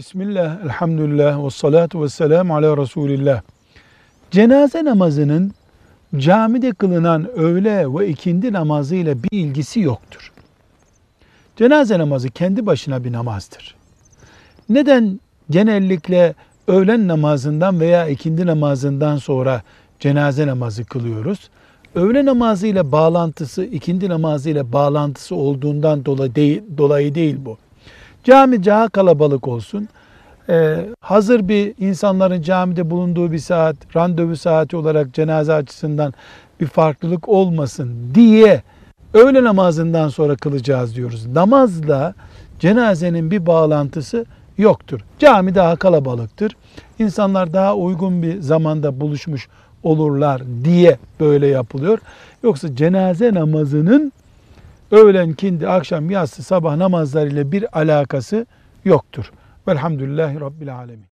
Bismillah, elhamdülillah, ve salatu ve selamu ala Resulillah. Cenaze namazının camide kılınan öğle ve ikindi namazı ile bir ilgisi yoktur. Cenaze namazı kendi başına bir namazdır. Neden genellikle öğlen namazından veya ikindi namazından sonra cenaze namazı kılıyoruz? Öğle namazı ile bağlantısı, ikindi namazı ile bağlantısı olduğundan dolayı değil, dolayı değil bu. Cami daha kalabalık olsun. Ee, hazır bir insanların camide bulunduğu bir saat, randevu saati olarak cenaze açısından bir farklılık olmasın diye öğle namazından sonra kılacağız diyoruz. Namazla cenazenin bir bağlantısı yoktur. Cami daha kalabalıktır. İnsanlar daha uygun bir zamanda buluşmuş olurlar diye böyle yapılıyor. Yoksa cenaze namazının öğlen kindi, akşam yatsı, sabah namazlarıyla bir alakası yoktur. Velhamdülillahi Rabbil Alemin.